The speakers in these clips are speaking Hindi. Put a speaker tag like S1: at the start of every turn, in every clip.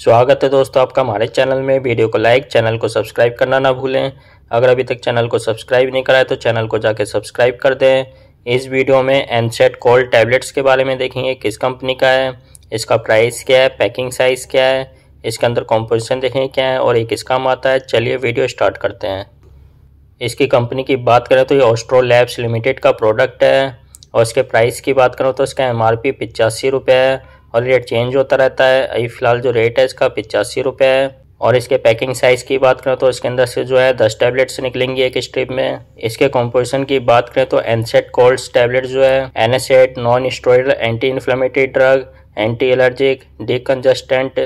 S1: स्वागत है दोस्तों आपका हमारे चैनल में वीडियो को लाइक चैनल को सब्सक्राइब करना ना भूलें अगर अभी तक चैनल को सब्सक्राइब नहीं कराए तो चैनल को जाके सब्सक्राइब कर दें इस वीडियो में एनसेट कोल्ड टैबलेट्स के बारे में देखेंगे किस कंपनी का है इसका प्राइस क्या है पैकिंग साइज़ क्या है इसके अंदर कॉम्पोजिशन देखेंगे क्या है और ये किस काम आता है चलिए वीडियो स्टार्ट करते हैं इसकी कंपनी की बात करें तो ये ऑस्ट्रो लैब्स लिमिटेड का प्रोडक्ट है और इसके प्राइस की बात करूँ तो इसका एम आर पी है और रेट चेंज होता रहता है अभी फ़िलहाल जो रेट है इसका पिचासी रुपये है और इसके पैकिंग साइज़ की बात करें तो इसके अंदर से जो है दस टैबलेट्स निकलेंगी एक स्ट्रिप में इसके कॉम्पोजिशन की बात करें तो एनसेट कोल्ड्स टैबलेट जो है NSAID non steroid anti inflammatory drug anti allergic decongestant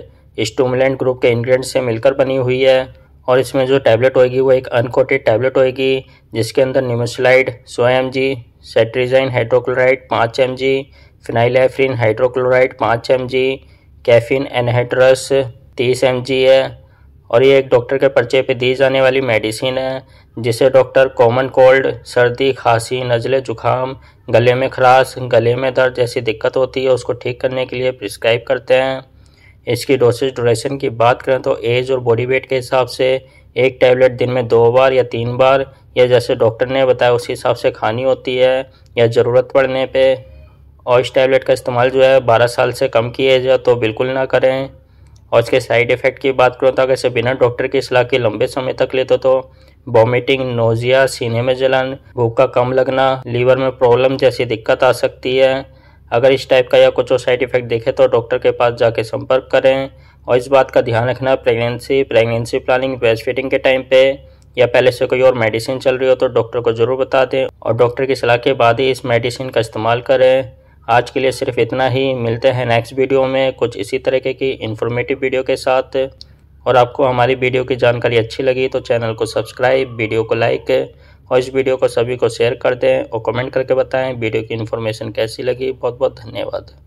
S1: stimulant group के इंग्रेडिएंट से मिलकर बनी हुई है और इसमें जो टैबलेट होगी वो एक अनकोटेड टैबलेट होएगी जिसके अंदर निमोसिलाइड सौ एम जी सेट्रीजाइन हाइड्रोक्लोराइड पाँच एम जी फिनाइलेफ्रिन हाइड्रोक्लोराइड पाँच एम जी कैफिन एनहेड्रस तीस एम जी है और ये एक डॉक्टर के पर्चे पे दी जाने वाली मेडिसिन है जिसे डॉक्टर कॉमन कोल्ड सर्दी खांसी नज़ले जुखाम गले में खराश गले में दर्द जैसी दिक्कत होती है उसको ठीक करने के लिए प्रिस्क्राइब करते हैं इसकी डोसेज ड्यूरेशन की बात करें तो एज और बॉडी वेट के हिसाब से एक टैबलेट दिन में दो बार या तीन बार या जैसे डॉक्टर ने बताया उस हिसाब से खानी होती है या ज़रूरत पड़ने पर और इस टैबलेट का इस्तेमाल जो है बारह साल से कम किए जाए तो बिल्कुल ना करें और इसके साइड इफ़ेक्ट की बात करूँ तो अगर इसे बिना डॉक्टर की सलाह के लंबे समय तक लेते तो वॉमिटिंग नोजिया सीने में जलन भूख का कम लगना लीवर में प्रॉब्लम जैसी दिक्कत आ सकती है अगर इस टाइप का या कुछ और साइड इफ़ेक्ट देखे तो डॉक्टर के पास जाके संपर्क करें और इस बात का ध्यान रखना pregnancy pregnancy planning breast feeding के टाइम पे या पहले से कोई और मेडिसिन चल रही हो तो डॉक्टर को ज़रूर बता दें और डॉक्टर की सलाह के बाद ही इस मेडिसिन का इस्तेमाल करें आज के लिए सिर्फ इतना ही मिलते हैं नेक्स्ट वीडियो में कुछ इसी तरीके की इन्फॉर्मेटिव वीडियो के साथ और आपको हमारी वीडियो की जानकारी अच्छी लगी तो चैनल को सब्सक्राइब वीडियो को लाइक और इस वीडियो को सभी को शेयर कर दें और कमेंट करके बताएं वीडियो की इन्फॉर्मेशन कैसी लगी बहुत बहुत धन्यवाद